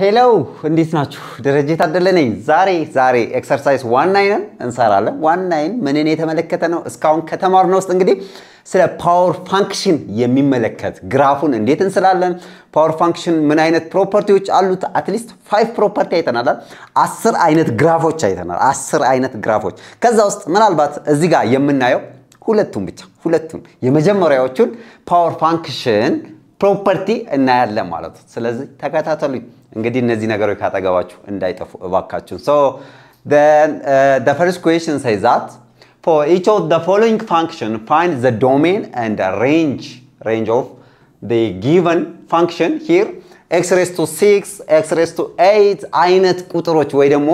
ሄሎ እንዴት ናችሁ? ደረጀ ታደለ ነኝ። ዛሬ ዛሬ ኤክሰርሳይዝ ዋን ናይንን እንሰራለን። ዋን ናይን ምንን የተመለከተ ነው? እስካሁን ከተማርነው ውስጥ እንግዲህ ስለ ፓወር ፋንክሽን የሚመለከት ግራፉን እንዴት እንስላለን፣ ፓወር ፋንክሽን ምን አይነት ፕሮፐርቲዎች አሉት፣ አትሊስት ፋይቭ ፕሮፐርቲ አይተናል። አስር አይነት ግራፎች አይተናል። አስር አይነት ግራፎች ከዛ ውስጥ ምናልባት እዚህ ጋር የምናየው ሁለቱን ብቻ ሁለቱን የመጀመሪያዎቹን ፓወር ፋንክሽን ፕሮፐርቲ እናያለን ማለት ነው። ስለዚህ ተከታተሉ እንግዲህ እነዚህ ነገሮች ካጠገባችሁ እንዳይጠፉ እባካችሁን። ሶ ዘ ፈርስት ኩዌሽን ሴይ ኢች ኦፍ ዘ ፎሎዊንግ ፋንክሽን ፋይንድ ዶሜን ኤንድ ሬንጅ ኦፍ ጊቨን ፋንክሽን ሂር ኤክስ ቱ ሲክስ ቱ ኤይት አይነት ቁጥሮች ወይ ደግሞ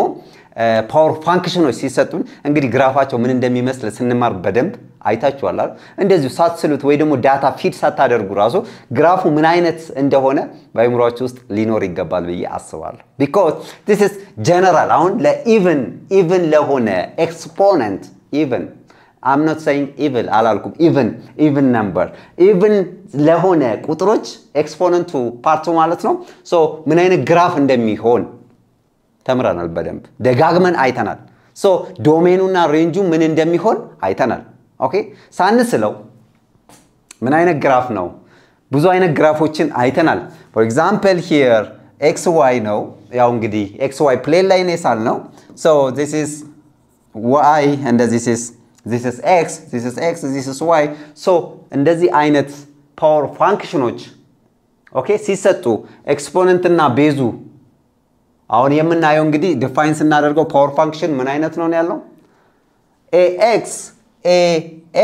ፓወር uh, ፋንክሽኖች ሲሰጡን እንግዲህ ግራፋቸው ምን እንደሚመስል ስንማር በደንብ አይታችኋል። እንደዚሁ ሳትስሉት ወይ ደግሞ ዳታ ፊድ ሳታደርጉ ራሱ ግራፉ ምን አይነት እንደሆነ በአይምሯችሁ ውስጥ ሊኖር ይገባል ብዬ አስባለሁ። ቢኮዝ ዲስ ኢዝ ጀነራል። አሁን ለኢቭን ኢቭን ለሆነ ኤክስፖነንት ኢቨን አም ኖት ሰይንግ ኢቭል አላልኩም። ኢቭን ኢቭን ነምበር ኢቭን ለሆነ ቁጥሮች ኤክስፖነንቱ ፓርቱ ማለት ነው። ሶ ምን አይነት ግራፍ እንደሚሆን ተምረናል፣ በደንብ ደጋግመን አይተናል። ሶ ዶሜኑና ሬንጁ ምን እንደሚሆን አይተናል። ኦኬ ሳንስለው ምን አይነት ግራፍ ነው? ብዙ አይነት ግራፎችን አይተናል። ፎር ኤግዛምፕል ሂር ኤክስ ዋይ ነው። ያው እንግዲህ ኤክስ ዋይ ፕሌን ላይ ነው ሳል ነው። ሶ ዚስ ኢዝ ዋይ እንደ ዚስ ኢዝ ዚስ ኢዝ ኤክስ ዚስ ኢዝ ኤክስ ዚስ ኢዝ ዋይ። ሶ እንደዚህ አይነት ፓወር ፋንክሽኖች ኦኬ ሲሰጡ ና ቤዙ አሁን የምናየው እንግዲህ ዲፋይን ስናደርገው ፓወር ፋንክሽን ምን አይነት ነው ያለው ኤ ኤክስ ኤ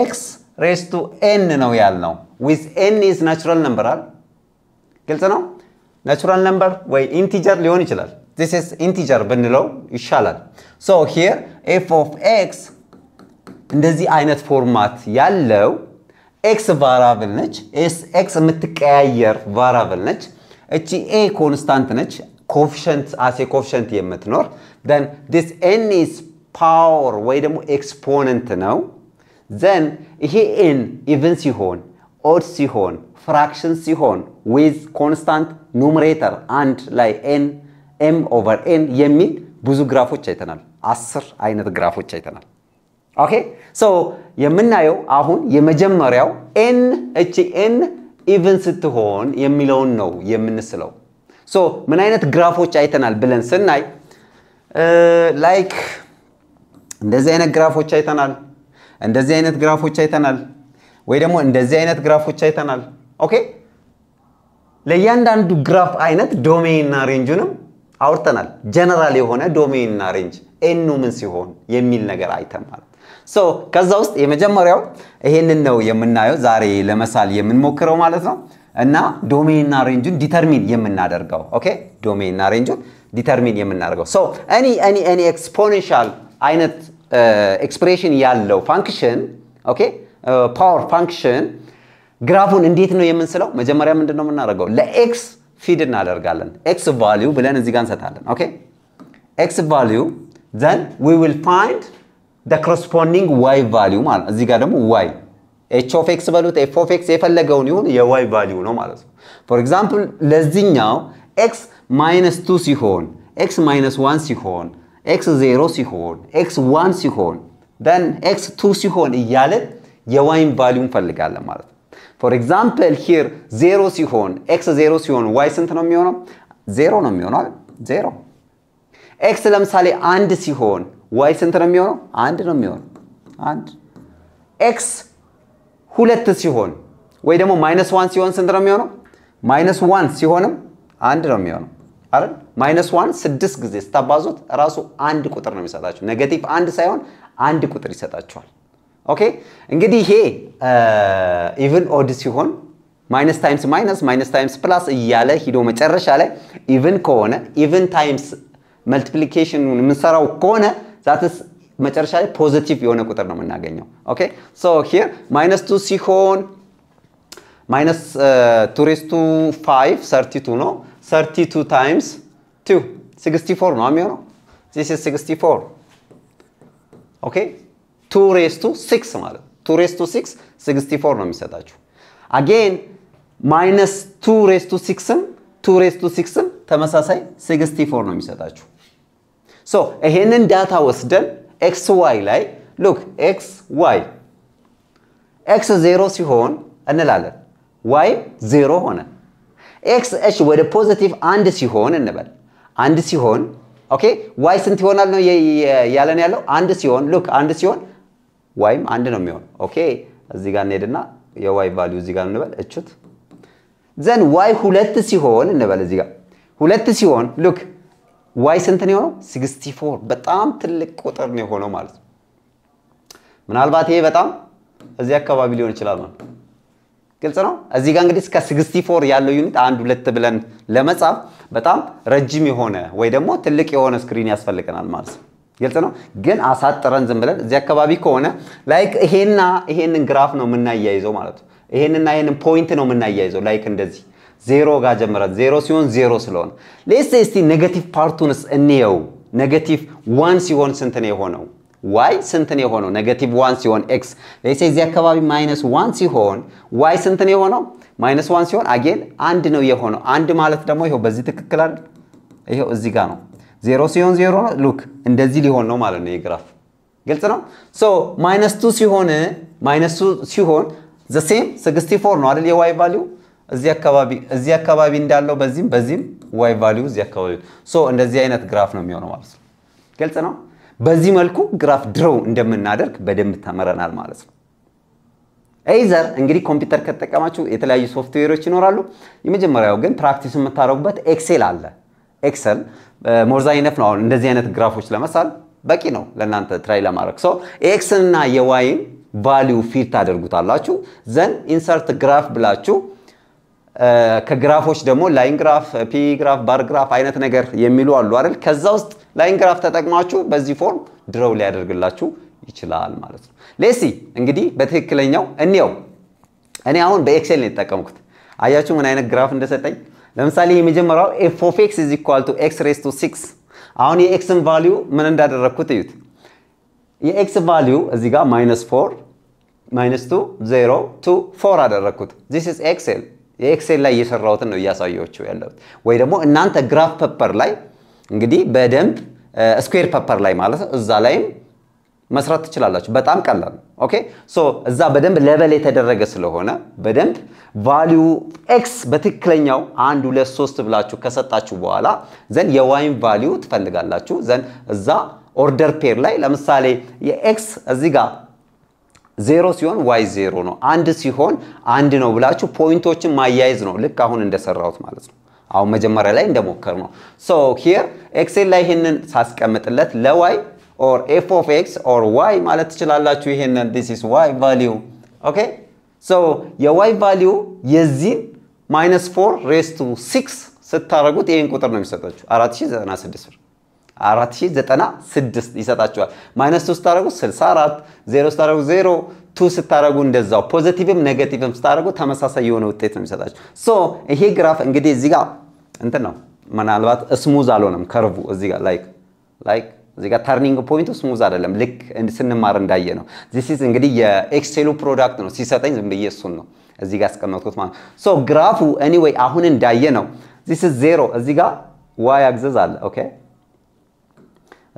ኤክስ ሬስ ቱ ኤን ነው ያልነው። ዊዝ ኤን ኢዝ ናቹራል ነምበር ግልጽ ነው። ናቹራል ነምበር ወይ ኢንቲጀር ሊሆን ይችላል። ዚስ ኢዝ ኢንቲጀር ብንለው ይሻላል። ሶ ሂር ኤፍ ኦፍ ኤክስ እንደዚህ አይነት ፎርማት ያለው ኤክስ ቫራብል ነች። ኤክስ የምትቀያየር ቫራብል ነች። እቺ ኤ ኮንስታንት ነች። ኮፊሸንት አሴ ኮፊሸንት የምትኖር ደን ዲስ ኤን ኢዝ ፓወር ወይ ደግሞ ኤክስፖነንት ነው። ዘን ይሄ ኤን ኢቭን ሲሆን ኦድ ሲሆን ፍራክሽን ሲሆን ዊዝ ኮንስታንት ኑምሬተር አንድ ላይ ኤን ኤም ኦቨር ኤን የሚል ብዙ ግራፎች አይተናል። አስር አይነት ግራፎች አይተናል። ኦኬ ሶ የምናየው አሁን የመጀመሪያው ኤን እቺ ኤን ኢቭን ስትሆን የሚለውን ነው የምንስለው። ሶ ምን አይነት ግራፎች አይተናል ብለን ስናይ ላይክ እንደዚህ አይነት ግራፎች አይተናል። እንደዚህ አይነት ግራፎች አይተናል፣ ወይ ደግሞ እንደዚህ አይነት ግራፎች አይተናል። ኦኬ ለእያንዳንዱ ግራፍ አይነት ዶሜይንና ሬንጁንም አውርተናል። ጀነራል የሆነ ዶሜይንና ሬንጅ ኤኑ ምን ሲሆን የሚል ነገር አይተን ማለት ሶ ከዛ ውስጥ የመጀመሪያው ይሄንን ነው የምናየው ዛሬ ለመሳል የምንሞክረው ማለት ነው። እና ዶሜንና ሬንጁን ዲተርሚን የምናደርገው ኦኬ፣ ዶሜንና ሬንጁን ዲተርሚን የምናደርገው ሶ ኤኒ ኤኒ ኤኒ ኤክስፖኔንሻል አይነት ኤክስፕሬሽን uh, ያለው ፋንክሽን ኦኬ ፓወር ፋንክሽን ግራፉን እንዴት ነው የምንስለው? መጀመሪያ ምንድን ነው የምናደርገው? ለኤክስ ፊድ እናደርጋለን። ኤክስ ቫሊዩ ብለን እዚህ ጋር እንሰታለን። ኦኬ ኤክስ ቫሊዩ ዘን ዊ ዊል ፋይንድ ደ ኮረስፖንዲንግ ዋይ ቫሊዩ ማለት እዚህ ጋር ደግሞ ዋይ ኤች ኦፍ ኤክስ በሉት ኤፍ ኦፍ ኤክስ የፈለገውን ይሁን የዋይ ቫሊዩ ነው ማለት ነው። ፎር ኤግዛምፕል ለዚህኛው ኤክስ ማይነስ ቱ ሲሆን ኤክስ ማይነስ ዋን ሲሆን ኤክስ ዜሮ ሲሆን ኤክስ ዋን ሲሆን ደን ኤክስ ቱ ሲሆን እያለን የዋይን ቫሊዩ እንፈልጋለን ማለት ነው። ፎር ኤግዛምፕል ሂር ዜሮ ሲሆን ኤክስ ዜሮ ሲሆን ዋይ ስንት ነው የሚሆነው? ዜሮ ነው የሚሆነው 0 ኤክስ ለምሳሌ አንድ ሲሆን ዋይ ስንት ነው የሚሆነው? አንድ ነው የሚሆነው አንድ። ኤክስ ሁለት ሲሆን ወይ ደግሞ ማይነስ ዋን ሲሆን ስንት ነው የሚሆነው? ማይነስ ዋን ሲሆንም አንድ ነው የሚሆነው አይደል? ማይነስ ዋን ስድስት ጊዜ ስታባዙት ራሱ አንድ ቁጥር ነው የሚሰጣችሁ። ኔጌቲቭ አንድ ሳይሆን አንድ ቁጥር ይሰጣቸዋል ኦኬ እንግዲህ ይሄ ኢቭን ኦድ ሲሆን ማይነስ ታይምስ ማይነስ ማይነስ ታይምስ ፕላስ እያለ ሂዶ መጨረሻ ላይ ኢቭን ከሆነ ኢቭን ታይምስ መልቲፕሊኬሽኑን የምንሰራው ከሆነ ዛትስ መጨረሻ ላይ ፖዚቲቭ የሆነ ቁጥር ነው የምናገኘው። ኦኬ ሶ ሂር ማይነስ ቱ ሲሆን ማይነስ ቱ ሬስቱ ፋይቭ ሰርቲቱ ነው ሰርቲቱ ታይምስ 2 64 ነው የሚሆነው this is 64 ኦኬ 2 ሬስ ቱ 6 ማለት 2 ሬስ ቱ 6 64 ነው የሚሰጣችሁ አጌን ማይነስ 2 ሬስ ቱ 6ም 2 ሬስ ቱ 6ም ተመሳሳይ 64 ነው የሚሰጣችሁ ሶ ይሄንን ዳታ ወስደን ኤክስ ዋይ ላይ ሉክ ኤክስ ዋይ ኤክስ ዜሮ ሲሆን እንላለን ዋይም 0 ሆነ ኤክስ እሽ ወደ ፖዘቲቭ አንድ ሲሆን እንበል አንድ ሲሆን ኦኬ ዋይ ስንት ይሆናል ነው ያለን ያለው አንድ ሲሆን ሉክ አንድ ሲሆን ዋይም አንድ ነው የሚሆን ኦኬ እዚህ ጋር እንሄድና የዋይ ቫሊዩ እዚህ ጋር እንበል እችት ዘን ዋይ ሁለት ሲሆን እንበል እዚህ ጋር ሁለት ሲሆን ሉክ ዋይ ስንት ነው የሆነው ፎር በጣም ትልቅ ቁጥር ነው የሆነው ማለት ነው ምናልባት ይሄ በጣም እዚህ አካባቢ ሊሆን ይችላል ማለት ግልጽ ነው። እዚህ ጋር እንግዲህ እስከ 64 ያለው ዩኒት አንድ ሁለት ብለን ለመጻፍ በጣም ረጅም የሆነ ወይ ደግሞ ትልቅ የሆነ ስክሪን ያስፈልገናል ማለት ነው። ግልጽ ነው። ግን አሳጥረን ዝም ብለን እዚህ አካባቢ ከሆነ ላይክ ይሄና ይሄንን ግራፍ ነው የምናያይዘው ማለት ነው። ይሄንና ይሄንን ፖይንት ነው የምናያይዘው ላይክ እንደዚህ ዜሮ ጋር ጀምረን ዜሮ ሲሆን ዜሮ ስለሆነ ሌስ እስቲ ኔጋቲቭ ፓርቱንስ እንየው። ኔጋቲቭ ዋን ሲሆን ስንት ነው የሆነው? ዋይ ስንት ነው የሆነው? ኔጌቲቭ ዋን ሲሆን ኤክስ ሌሴ እዚህ አካባቢ ማይነስ ዋን ሲሆን ዋይ ስንት ነው የሆነው? ማይነስ ዋን ሲሆን አጌን አንድ ነው የሆነው። አንድ ማለት ደግሞ ይኸው በዚህ ትክክል አይደል? ይኸው እዚህ ጋር ነው። ዜሮ ሲሆን ዜሮ ነው። ሉክ እንደዚህ ሊሆን ነው ማለት ነው የግራፍ ግልጽ ነው። ሶ ማይነስ ቱ ሲሆን ማይነስ ቱ ሲሆን ዘ ሴም 64 ነው አይደል የዋይ ቫሊዩ እዚህ አካባቢ እዚህ አካባቢ እንዳለው በዚህም በዚህም ዋይ ቫሊዩ እዚህ አካባቢ ሶ እንደዚህ አይነት ግራፍ ነው የሚሆነው ማለት ነው። ግልጽ ነው። በዚህ መልኩ ግራፍ ድረው እንደምናደርግ በደንብ ተምረናል ማለት ነው። ኤይዘር እንግዲህ ኮምፒውተር ከተጠቀማችሁ የተለያዩ ሶፍትዌሮች ይኖራሉ። የመጀመሪያው ግን ፕራክቲስ የምታደርጉበት ኤክሴል አለ። ኤክሰል ሞርዛይነፍ ነው። አሁን እንደዚህ አይነት ግራፎች ለመሳል በቂ ነው ለእናንተ ትራይ ለማድረግ ሰው ኤክስን እና የዋይን ቫሊዩ ፊል ታደርጉታላችሁ። ዘን ኢንሰርት ግራፍ ብላችሁ ከግራፎች ደግሞ ላይን ግራፍ፣ ፒ ግራፍ፣ ባር ግራፍ አይነት ነገር የሚሉ አሉ አይደል? ከዛ ውስጥ ላይን ግራፍ ተጠቅማችሁ በዚህ ፎርም ድረው ሊያደርግላችሁ ይችላል ማለት ነው። ሌሲ እንግዲህ በትክክለኛው እኔው እኔ አሁን በኤክሴል ነው የተጠቀምኩት። አያችሁ ምን አይነት ግራፍ እንደሰጠኝ። ለምሳሌ የመጀመሪያው ኤፍ ኦፍ ኤክስ ኢዝ ኢኳል ቱ ኤክስ ሬስ ቱ ሲክስ። አሁን የኤክስን ቫሊዩ ምን እንዳደረግኩት እዩት። የኤክስ ቫሊዩ እዚህ ጋር ማይነስ ፎር ማይነስ ቱ ዜሮ ቱ ፎር አደረግኩት። ዚስ ኢዝ ኤክሴል። የኤክሴል ላይ እየሰራሁትን ነው እያሳየኋችሁ ያለሁት። ወይ ደግሞ እናንተ ግራፍ ፔፐር ላይ እንግዲህ በደንብ ስኩዌር ፐፐር ላይ ማለት ነው እዛ ላይም መስራት ትችላላችሁ። በጣም ቀላል ነው። ኦኬ ሶ እዛ በደንብ ለበል የተደረገ ስለሆነ በደንብ ቫሊዩ ኤክስ በትክክለኛው አንድ ሁለት ሶስት ብላችሁ ከሰጣችሁ በኋላ ዘን የዋይን ቫሊዩ ትፈልጋላችሁ። ዘን እዛ ኦርደር ፔር ላይ ለምሳሌ የኤክስ እዚህ ጋር ዜሮ ሲሆን ዋይ ዜሮ ነው፣ አንድ ሲሆን አንድ ነው ብላችሁ ፖይንቶችን ማያይዝ ነው። ልክ አሁን እንደሰራሁት ማለት ነው። አሁን መጀመሪያ ላይ እንደሞከር ነው። ሶ ሂር ኤክሴል ላይ ይሄንን ሳስቀምጥለት ለዋይ ኦር ኤፍ ኦፍ ኤክስ ኦር ዋይ ማለት ትችላላችሁ። ይሄንን ዲስ ኢስ ዋይ ቫሊዩ ኦኬ። ሶ የዋይ ቫሊዩ የዚህን ማይነስ ፎር ሬስ ቱ ሲክስ ስታደርጉት ይሄን ቁጥር ነው የሚሰጣችሁ 4096 4096 ይሰጣችኋል። ማይነስ 2 ስታደርጉት 64 0 ስታደርጉት 0 ቱ ስታደረጉ እንደዛው ፖዘቲቭም ኔጋቲቭም ስታደረጉ ተመሳሳይ የሆነ ውጤት ነው የሚሰጣቸው። ሶ ይሄ ግራፍ እንግዲህ እዚህ ጋር እንትን ነው ምናልባት ስሙዝ አልሆነም ከርቡ እዚህ ጋር ላይክ ላይክ እዚህ ጋር ተርኒንግ ፖይንቱ ስሙዝ አይደለም። ልክ ስንማር እንዳየ ነው። ዚስ እንግዲህ የኤክሴሉ ፕሮዳክት ነው ሲሰጠኝ ዝም ብዬ እሱን ነው እዚህ ጋር ያስቀመጥኩት ማለት ሶ ግራፉ ኤኒዌይ አሁን እንዳየ ነው። ዚስ ኢዝ ዜሮ እዚህ ጋር ዋይ አግዘዝ አለ። ኦኬ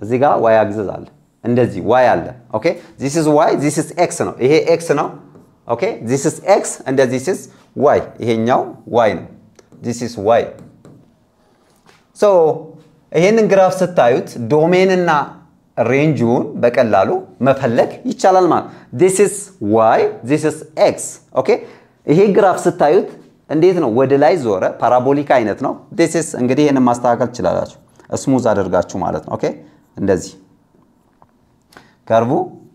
እዚህ ጋር ዋይ አግዘዝ አለ። እንደዚህ ዋይ አለ። ኦኬ ዚስ ኢዝ ዋይ ዚስ ኢዝ ኤክስ ነው። ይሄ ኤክስ ነው። ኦኬ ዚስ ኢዝ ኤክስ እንደ ዚስ ኢዝ ዋይ ይሄኛው ዋይ ነው። ዚስ ኢዝ ዋይ ሶ ይሄንን ግራፍ ስታዩት ዶሜንና ሬንጁን በቀላሉ መፈለግ ይቻላል ማለት ዲስ ኢዝ ዋይ ዲስ ኢዝ ኤክስ ኦኬ ይሄ ግራፍ ስታዩት እንዴት ነው ወደ ላይ ዞረ ፓራቦሊክ አይነት ነው ዲስ ኢዝ እንግዲህ ይሄንን ማስተካከል ትችላላችሁ ስሙዝ አድርጋችሁ ማለት ነው ኦኬ እንደዚህ ከርቡ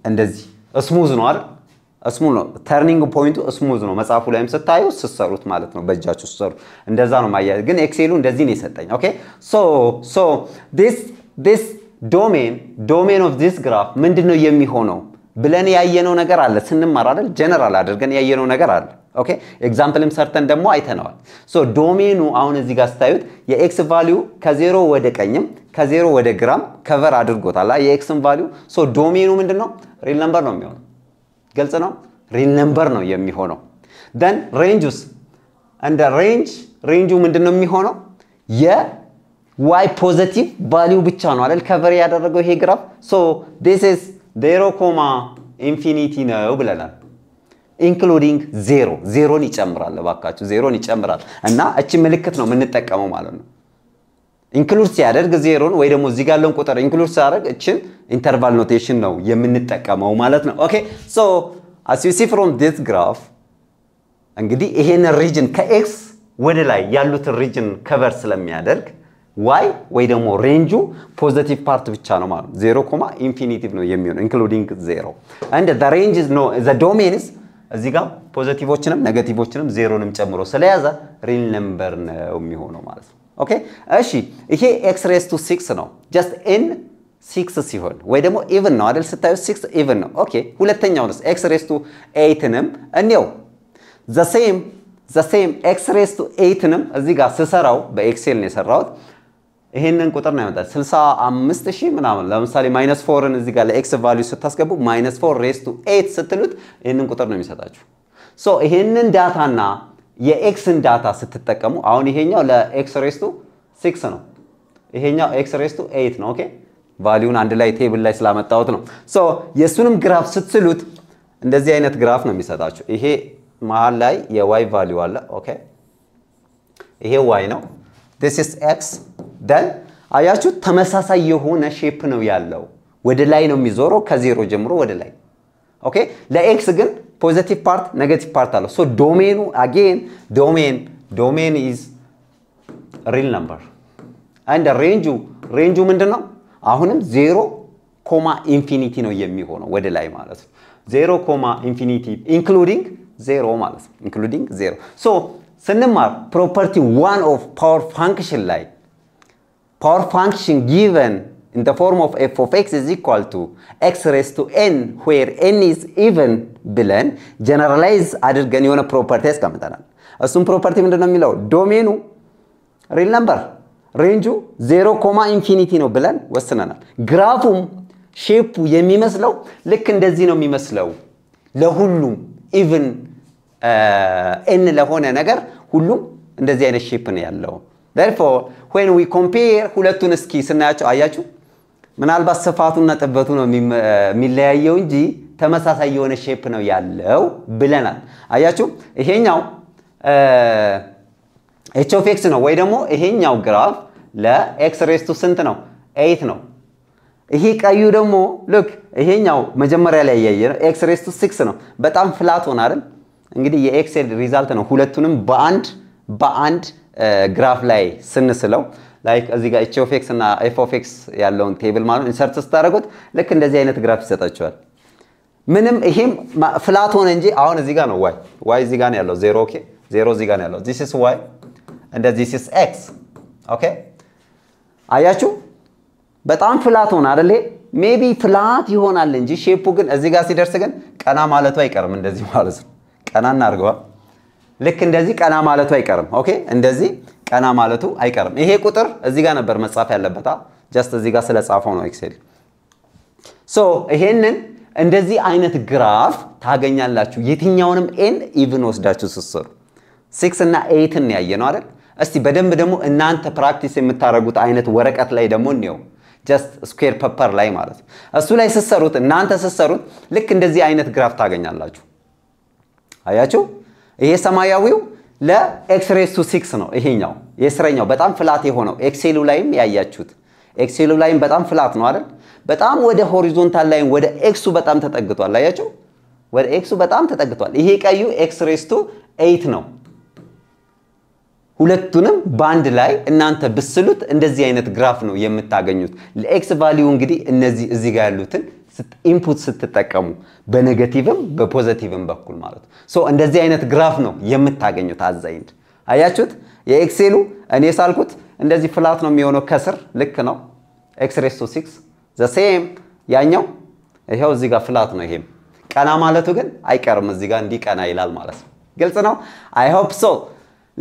እንደዚህ እስሙዝ ነው አይደል? እስሙ ነው። ተርኒንግ ፖይንቱ እስሙዝ ነው። መጽሐፉ ላይም ስታዩ ስሰሩት ማለት ነው፣ በእጃችሁ ስሰሩት እንደዛ ነው ማያ ግን ኤክሴሉ እንደዚህ ነው የሰጠኝ። ኦኬ ሶ ሶ ስ ዲስ ዶሜን ዶሜን ኦፍ ዲስ ግራፍ ምንድን ነው የሚሆነው ብለን ያየነው ነገር አለ ስንማር አይደል? ጀነራል አድርገን ያየነው ነገር አለ። ኦኬ ኤግዛምፕልም ሰርተን ደግሞ አይተነዋል። ሶ ዶሜኑ አሁን እዚህ ጋር ስታዩት የኤክስ ቫሊዩ ከዜሮ ወደ ቀኝም ከዜሮ ወደ ግራም ከቨር አድርጎታል የኤክስን ቫሊዩ። ሶ ዶሜኑ ምንድን ነው? ሪል ነምበር ነው የሚሆነው። ግልጽ ነው። ሪል ነምበር ነው የሚሆነው። ደን ሬንጁስ እንደ ሬንጅ ሬንጁ ምንድን ነው የሚሆነው? የዋይ ፖዘቲቭ ቫሊዩ ብቻ ነው አይደል ከቨር ያደረገው ይሄ ግራፍ። ሶ ዲስ ኢዝ ዜሮ ኮማ ኢንፊኒቲ ነው ብለናል። ኢንክሉዲንግ ዜሮ ዜሮን ይጨምራል። እባካችሁ ዜሮን ይጨምራል እና እቺ ምልክት ነው የምንጠቀመው ማለት ነው። ኢንክሉድ ሲያደርግ ዜሮን ወይ ደግሞ እዚህ ጋር ያለውን ቁጥር ኢንክሉድ ሲያደርግ እችን ኢንተርቫል ኖቴሽን ነው የምንጠቀመው ማለት ነው። ኦኬ ሶ አስ ዩ ሲ ፍሮም ዲስ ግራፍ እንግዲህ ይሄንን ሪጅን ከኤክስ ወደ ላይ ያሉትን ሪጅን ከቨር ስለሚያደርግ ዋይ ወይ ደግሞ ሬንጁ ፖዘቲቭ ፓርት ብቻ ነው ማለት ነው። ዜሮ ኮማ ኢንፊኒቲቭ ነው የሚሆነው ኢንክሉዲንግ ዜሮ እንደ ሬንጅ ዘ እዚህ ጋር ፖዘቲቮችንም ነገቲቮችንም ዜሮንም ጨምሮ ስለያዘ ሪል ነምበር ነው የሚሆነው ማለት ነው። ኦኬ እሺ፣ ይሄ ኤክስ ሬስ ቱ ሲክስ ነው። ጀስት ኤን ሲክስ ሲሆን ወይ ደግሞ ኢቨን ነው አይደል? ስታዩ ሲክስ ኢቨን ነው። ኦኬ ሁለተኛውንስ ኤክስ ሬስ ቱ ኤይትንም እንየው። ዘ ሴም ዘ ሴም ኤክስ ሬስ ቱ ኤይትንም እዚህ ጋር ስሰራው በኤክሴል ነው የሰራሁት ይሄንን ቁጥር ነው ያመጣል 65 ሺህ ምናምን። ለምሳሌ ማይነስ ፎርን እዚህ ጋር ለኤክስ ቫሊዩ ስታስገቡ ማይነስ ፎር ሬስ ቱ ኤት ስትሉት ይህንን ቁጥር ነው የሚሰጣችሁ። ሶ ይሄንን ዳታና የኤክስን ዳታ ስትጠቀሙ አሁን ይሄኛው ለኤክስ ሬስቱ ሲክስ ነው። ይሄኛው ኤክስ ሬስቱ ኤት ነው። ኦኬ ቫሊዩን አንድ ላይ ቴብል ላይ ስላመጣሁት ነው። ሶ የእሱንም ግራፍ ስትስሉት እንደዚህ አይነት ግራፍ ነው የሚሰጣችሁ። ይሄ መሀል ላይ የዋይ ቫሊዩ አለ። ኦኬ ይሄ ዋይ ነው። ዲስ ኢስ ኤክስ ደን አያችሁ፣ ተመሳሳይ የሆነ ሼፕ ነው ያለው። ወደ ላይ ነው የሚዞረው ከዜሮ ጀምሮ ወደ ላይ። ኦኬ። ለኤክስ ግን ፖዘቲቭ ፓርት ኔጌቲቭ ፓርት አለው። ሶ ዶሜኑ አጌን ዶሜን ዶሜን ኢዝ ሪል ነምበር አንድ ሬንጁ ሬንጁ ምንድን ነው? አሁንም ዜሮ ኮማ ኢንፊኒቲ ነው የሚሆነው ወደ ላይ ማለት ነው። ዜሮ ኮማ ኢንፊኒቲ ኢንክሉዲንግ ዜሮ ማለት ነው። ኢንክሉዲንግ ዜሮ ሶ ስንማር ፕሮፐርቲ ዋን ኦፍ ፓወር ፋንክሽን ላይ power function given in the form of f of x is equal to x raised to n where n is even ብለን ጀነራላይዝ አድርገን የሆነ ፕሮፐርቲ ያስቀምጠናል። እሱም ፕሮፐርቲ ምንድን ነው የሚለው ዶሜኑ ሪል ነምበር ሬንጁ ዜሮ ኮማ ኢንፊኒቲ ነው ብለን ወስነናል። ግራፉም ሼፑ የሚመስለው ልክ እንደዚህ ነው የሚመስለው ለሁሉም ኢቭን ኤን uh, ለሆነ ነገር ሁሉም እንደዚህ አይነት ሼፕ ነው ያለው። therefore when we compare ሁለቱን እስኪ ስናያቸው አያችሁ ምናልባት ስፋቱና ጥበቱ ነው የሚለያየው እንጂ ተመሳሳይ የሆነ ሼፕ ነው ያለው ብለናል። አያችሁ ይሄኛው ኤች ኦፍ ኤክስ ነው ወይ ደግሞ ይሄኛው ግራፍ ለኤክስ ሬስቱ ስንት ነው? ኤይት ነው። ይሄ ቀዩ ደግሞ ልክ ይሄኛው መጀመሪያ ላይ ያየ ነው ኤክስ ሬስቱ ሲክስ ነው። በጣም ፍላት ሆነ አይደል? እንግዲህ የኤክሴል ሪዛልት ነው። ሁለቱንም በአንድ በአንድ ግራፍ ላይ ስንስለው ላይክ እዚህ ጋር ኤች ኦፍ ኤክስ እና ኤፍ ኦፍ ኤክስ ያለውን ቴብል ማለት ኢንሰርት ስታደርጉት ልክ እንደዚህ አይነት ግራፍ ይሰጣቸዋል። ምንም ይሄም ፍላት ሆነ እንጂ አሁን እዚህ ጋር ነው ዋይ ዋይ እዚህ ጋር ነው ያለው ዜሮ ኦኬ ዜሮ እዚህ ጋር ነው ያለው ዚስ ኢስ ዋይ እንደ ዚስ ኢስ ኤክስ ኦኬ አያችሁ በጣም ፍላት ሆነ አይደል ሜቢ ፍላት ይሆናል እንጂ ሼፑ ግን እዚህ ጋር ሲደርስ ግን ቀና ማለቱ አይቀርም እንደዚህ ማለት ነው ቀና እናርገዋል ልክ እንደዚህ ቀና ማለቱ አይቀርም። ኦኬ፣ እንደዚህ ቀና ማለቱ አይቀርም። ይሄ ቁጥር እዚህ ጋር ነበር መጻፍ ያለበታ። ጀስት እዚህ ጋር ስለጻፈው ነው ኤክሴል። ሶ ይሄንን እንደዚህ አይነት ግራፍ ታገኛላችሁ። የትኛውንም ኤን ኢቭን ወስዳችሁ ስትሰሩ ሲክስ እና ኤይትን ያየ ነው አይደል? እስቲ በደንብ ደግሞ እናንተ ፕራክቲስ የምታደርጉት አይነት ወረቀት ላይ ደግሞ እንየው። ጀስት ስኩዌር ፐፐር ላይ ማለት ነው። እሱ ላይ ስትሰሩት እናንተ ስትሰሩት ልክ እንደዚህ አይነት ግራፍ ታገኛላችሁ። አያችሁ? ይሄ ሰማያዊው ለኤክስ ሬስ ቱ ሲክስ ነው። ይሄኛው የስረኛው በጣም ፍላት የሆነው ኤክሴሉ ላይም ያያችሁት ኤክሴሉ ላይም በጣም ፍላት ነው አይደል? በጣም ወደ ሆሪዞንታል ላይም ወደ ኤክሱ በጣም ተጠግቷል። አያችሁ፣ ወደ ኤክሱ በጣም ተጠግቷል። ይሄ ቀዩ ኤክስ ሬስ ቱ ኤይት ነው። ሁለቱንም በአንድ ላይ እናንተ ብስሉት እንደዚህ አይነት ግራፍ ነው የምታገኙት። ለኤክስ ቫሊዩ እንግዲህ እነዚህ እዚህ ጋር ያሉትን ኢንፑት ስትጠቀሙ በኔጋቲቭም በፖዘቲቭም በኩል ማለት ነው። እንደዚህ አይነት ግራፍ ነው የምታገኙት አዛይንድ አያችሁት። የኤክሴሉ እኔ ሳልኩት እንደዚህ ፍላት ነው የሚሆነው ከስር ልክ ነው። ኤክስ ቱ ሲክስ ዘሴም ያኛው ይኸው እዚህ ጋር ፍላት ነው። ይሄም ቀና ማለቱ ግን አይቀርም እዚህ ጋር እንዲቀና ይላል ማለት ነው። ግልጽ ነው። አይ ሆፕ ሶ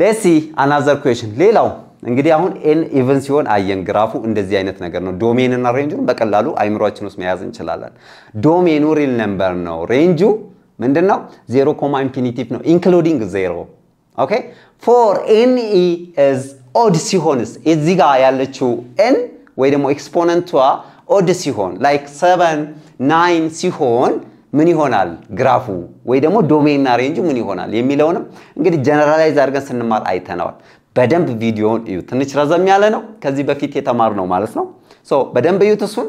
ሌሲ አናዘር ኩዌሽን ሌላው እንግዲህ አሁን ኤን ኢቨን ሲሆን አየን ግራፉ እንደዚህ አይነት ነገር ነው። ዶሜን እና ሬንጁን በቀላሉ አይምሯችን ውስጥ መያዝ እንችላለን። ዶሜኑ ሪል ነምበር ነው። ሬንጁ ምንድን ነው? ዜሮ ኮማ ኢንፊኒቲቭ ነው ኢንክሉዲንግ ዜሮ። ኦኬ ፎር ኤን ኢ ኢዝ ኦድ ሲሆንስ እዚህ ጋር ያለችው ኤን ወይ ደግሞ ኤክስፖነንቷ ኦድ ሲሆን ላይክ ሰቨን ናይን ሲሆን ምን ይሆናል ግራፉ ወይ ደግሞ ዶሜንና ሬንጁ ምን ይሆናል የሚለውንም እንግዲህ ጀነራላይዝ አድርገን ስንማር አይተነዋል። በደንብ ቪዲዮን እዩ። ትንሽ ረዘም ያለ ነው። ከዚህ በፊት የተማር ነው ማለት ነው። በደንብ እዩት እሱን።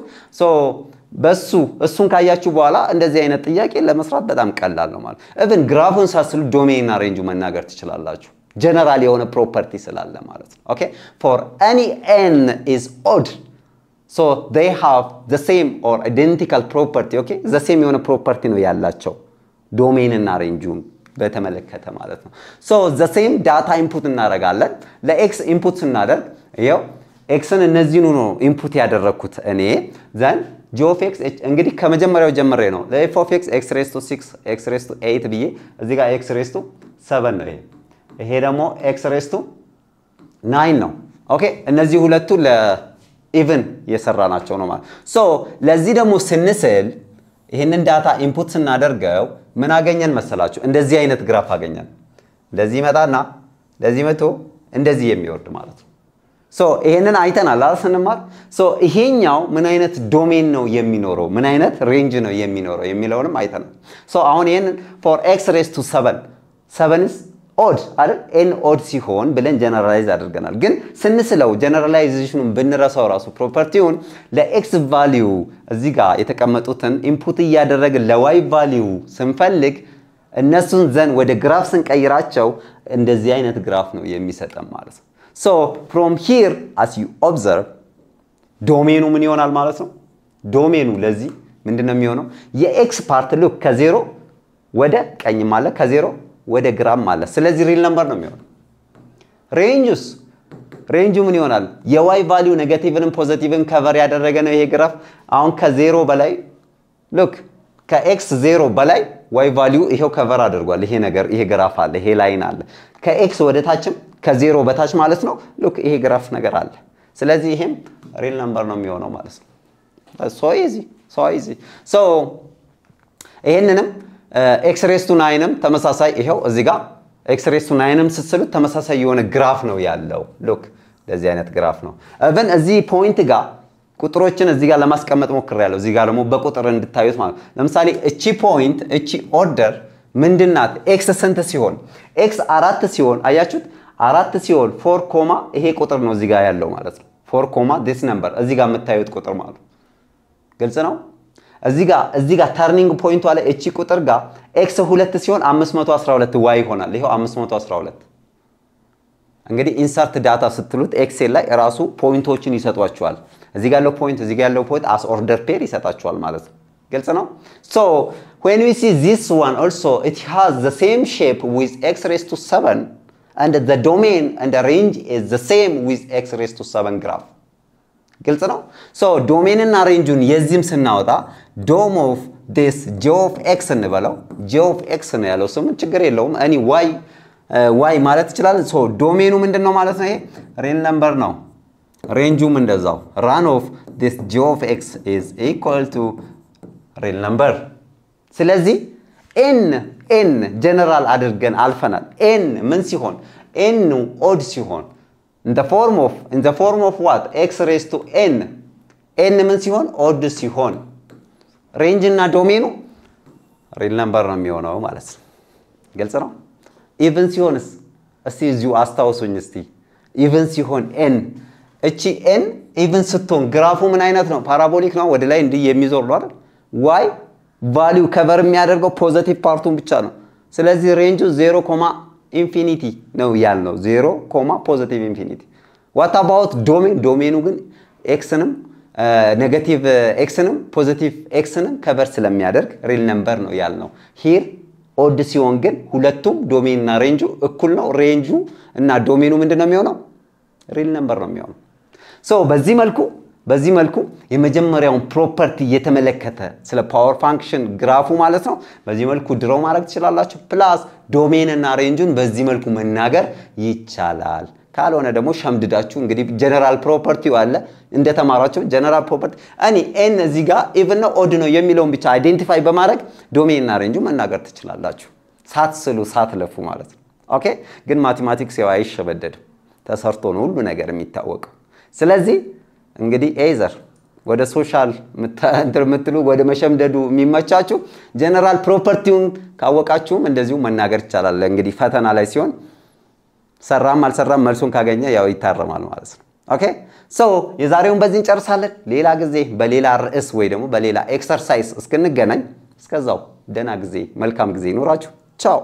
በሱ እሱን ካያችሁ በኋላ እንደዚህ አይነት ጥያቄ ለመስራት በጣም ቀላል ነው ማለት እብን ግራፉን ሳስሉ ዶሜንና ሬንጁ መናገር ትችላላችሁ። ጀነራል የሆነ ፕሮፐርቲ ስላለ ማለት ነው። ኦኬ ፎር ኤኒ ኤን ኢዝ ኦድ ሶ ዴይ ሃቭ ዘ ሴም ኦር አይደንቲካል ፕሮፐርቲ ኦኬ ዘ ሴም የሆነ ፕሮፐርቲ ነው ያላቸው ዶሜንና ሬንጁን በተመለከተ ማለት ነው። ሶ ዘ ሴም ዳታ ኢንፑት እናደርጋለን። ለኤክስ ኢንፑት ስናደርግ ይኸው ኤክስን እነዚህኑ ነው ኢንፑት ያደረግኩት እኔ ዘን ጂ ኦፍ ኤክስ እንግዲህ ከመጀመሪያው ጀምሬ ነው ለኤፍ ኦፍ ኤክስ ኤክስ ሬስ ቱ ሲክስ ኤክስ ሬስ ቱ ኤይት ብዬ እዚህ ጋር ኤክስ ሬስ ቱ ሰቨን ነው ይሄ ይሄ ደግሞ ኤክስ ሬስ ቱ ናይን ነው። ኦኬ እነዚህ ሁለቱ ለኢቭን የሰራ ናቸው ነው ማለት ሶ ለዚህ ደግሞ ስንስል ይህንን ዳታ ኢንፑት ስናደርገው ምን አገኘን መሰላችሁ? እንደዚህ አይነት ግራፍ አገኘን። እንደዚህ ይመጣና እንደዚህ መቶ እንደዚህ የሚወርድ ማለት ነው። ሶ ይሄንን አይተናል ስንማር። ይሄኛው ምን አይነት ዶሜን ነው የሚኖረው፣ ምን አይነት ሬንጅ ነው የሚኖረው የሚለውንም አይተናል። አሁን ይህንን ፎር ኤክስ ሬስ ቱ ሰቨን ሰቨንስ ኦድ አይደል? ኤን ኦድ ሲሆን ብለን ጀነራላይዝ አድርገናል። ግን ስንስለው ጀነራላይዜሽኑን ብንረሳው ራሱ ፕሮፐርቲውን ለኤክስ ቫሊዩ እዚህ ጋር የተቀመጡትን ኢንፑት እያደረግን ለዋይ ቫሊዩ ስንፈልግ እነሱን ዘን ወደ ግራፍ ስንቀይራቸው እንደዚህ አይነት ግራፍ ነው የሚሰጠን ማለት ነው። ሶ ፍሮም ሂር አስ ዩ ኦብዘርቭ ዶሜኑ ምን ይሆናል ማለት ነው? ዶሜኑ ለዚህ ምንድነው የሚሆነው? የኤክስ ፓርት ሉክ ከዜሮ ወደ ቀኝም አለ ከዜሮ ወደ ግራም አለ። ስለዚህ ሪል ነምበር ነው የሚሆነው። ሬንጁስ ሬንጁ ምን ይሆናል? የዋይ ቫሊዩ ኔጋቲቭንም ፖዘቲቭን ከቨር ያደረገ ነው ይሄ ግራፍ። አሁን ከዜሮ በላይ ሉክ ከኤክስ ዜሮ በላይ ዋይ ቫሊዩ ይሄው ከቨር አድርጓል። ይሄ ነገር ይሄ ግራፍ አለ፣ ይሄ ላይን አለ። ከኤክስ ወደ ታችም ከዜሮ በታች ማለት ነው። ሉክ ይሄ ግራፍ ነገር አለ። ስለዚህ ይሄም ሪል ነምበር ነው የሚሆነው ማለት ነው። ሶ ኢዚ ሶ ኢዚ ሶ ይሄንንም ኤክስሬስ ቱ ናይንም ተመሳሳይ ይኸው እዚ ጋ ኤክስሬስ ቱ ናይንም ስትስሉት ተመሳሳይ የሆነ ግራፍ ነው ያለው። ሉክ ለዚህ አይነት ግራፍ ነው። እብን uh, እዚህ ፖይንት ጋር ቁጥሮችን እዚህ ጋር ለማስቀመጥ ያለው እዚህ ጋር ደግሞ በቁጥር እንድታዩት ማለት ለምሳሌ እቺ ፖይንት እቺ ኦርደር ምንድናት? ኤክስ ስንት ሲሆን ኤክስ አራት ሲሆን አያችሁት፣ አራት ሲሆን ፎር ኮማ ይሄ ቁጥር ነው እዚህ ጋር ያለው ማለት ነው። ፎር ኮማ ዲስ ነምበር እዚህ ጋር የምታዩት ቁጥር ማለት ግልጽ ነው። እዚህ ጋር ተርኒንግ ፖይንቷ ላይ እቺ ቁጥር ጋር ኤክስ ሁለት ሲሆን 512 ዋይ ይሆናል። ይኸው 512 እንግዲህ ኢንሰርት ዳታ ስትሉት ኤክሴል ላይ ራሱ ፖይንቶችን ይሰጧቸዋል። እዚህ ጋር ያለው ፖይንት እዚህ ጋር ያለው ፖይንት አስ ኦርደር ፔር ይሰጣቸዋል ማለት ነው። ግልጽ ነው። ሶ ን we see this one also it has the same shape with x raised to 7 and the domain and the range is the same with x raised ግልጽ ነው። ሶ ዶሜንና ሬንጁን የዚህም ስናወጣ ዶም ኦፍ ዲስ ጄ ኦፍ ኤክስ እንበለው። ጄ ኦፍ ኤክስ ነው ያለው ስሙ፣ ችግር የለውም። እኔ ዋይ ዋይ ማለት ይችላል። ሶ ዶሜኑ ምንድን ነው ማለት ነው? ይሄ ሬን ነምበር ነው። ሬንጁም እንደዛው ራን ኦፍ ዲስ ጄ ኦፍ ኤክስ ኢዝ ኢኳል ቱ ሬል ነምበር። ስለዚህ ኤን ኤን ጀነራል አድርገን አልፈናል። ኤን ምን ሲሆን ኤኑ ኦድ ሲሆን ኦፍ ፎርም ኦፍ ዋት ኤክስ ሬስ ቱ ኤን ኤን ምን ሲሆን ኦድ ሲሆን ሬንጅ እና ዶሜኑ ሪል ነምበር ነው የሚሆነው ማለት ነው። ግልጽ ነው። ኢቨን ሲሆንስ እስቲ እዚሁ አስታውሱኝ እስቲ ኢቨን ሲሆን ኤን እቺ ኤን ኢቨን ስትሆን ግራፉ ምን አይነት ነው? ፓራቦሊክ ነው። ወደ ላይ እንዲህ የሚዞር ነው አይደል? ዋይ ቫሊዩ ከቨር የሚያደርገው ፖዘቲቭ ፓርቱን ብቻ ነው። ስለዚህ ሬንጁ ዜሮ ኮማ ኢንፊኒቲ ነው ያል ነው ዜሮ ኮማ ፖዘቲቭ ኢንፊኒቲ። ዋት አባውት ዶሜን? ዶሜኑ ግን ኤክስንም ኔጋቲቭ ኤክስንም ፖዚቲቭ ኤክስንም ከቨር ስለሚያደርግ ሪል ነምበር ነው ያልነው። ሂር ኦድ ሲሆን ግን ሁለቱም ዶሜን እና ሬንጁ እኩል ነው። ሬንጁ እና ዶሜኑ ምንድን ነው የሚሆነው? ሪል ነምበር ነው የሚሆነው። ሶ በዚህ መልኩ በዚህ መልኩ የመጀመሪያውን ፕሮፐርቲ እየተመለከተ ስለ ፓወር ፋንክሽን ግራፉ ማለት ነው። በዚህ መልኩ ድሮ ማድረግ ትችላላችሁ። ፕላስ ዶሜን እና ሬንጁን በዚህ መልኩ መናገር ይቻላል። ካልሆነ ደግሞ ሸምድዳችሁ እንግዲህ ጀነራል ፕሮፐርቲው አለ እንደተማራቸው ጀነራል ፕሮፐርቲ እኔ ኤን እዚህ ጋር ኢቭን ነው ኦድ ነው የሚለውን ብቻ አይዴንቲፋይ በማድረግ ዶሜን ሬንጁ መናገር ትችላላችሁ። ሳትስሉ ሳትለፉ ማለት ነው። ኦኬ። ግን ማቴማቲክስ ያው አይሸበደድም፣ ተሰርቶ ነው ሁሉ ነገር የሚታወቀው። ስለዚህ እንግዲህ ኤዘር ወደ ሶሻል የምትሉ ወደ መሸምደዱ የሚመቻችሁ ጀነራል ፕሮፐርቲውን ካወቃችሁም እንደዚሁ መናገር ይቻላል። እንግዲህ ፈተና ላይ ሲሆን ሰራም አልሰራም መልሱን ካገኘ ያው ይታረማል ማለት ነው። ኦኬ ሶ የዛሬውን በዚህ እንጨርሳለን። ሌላ ጊዜ በሌላ ርዕስ ወይ ደግሞ በሌላ ኤክሰርሳይዝ እስክንገናኝ እስከዛው ደህና ጊዜ፣ መልካም ጊዜ ይኖራችሁ። ቻው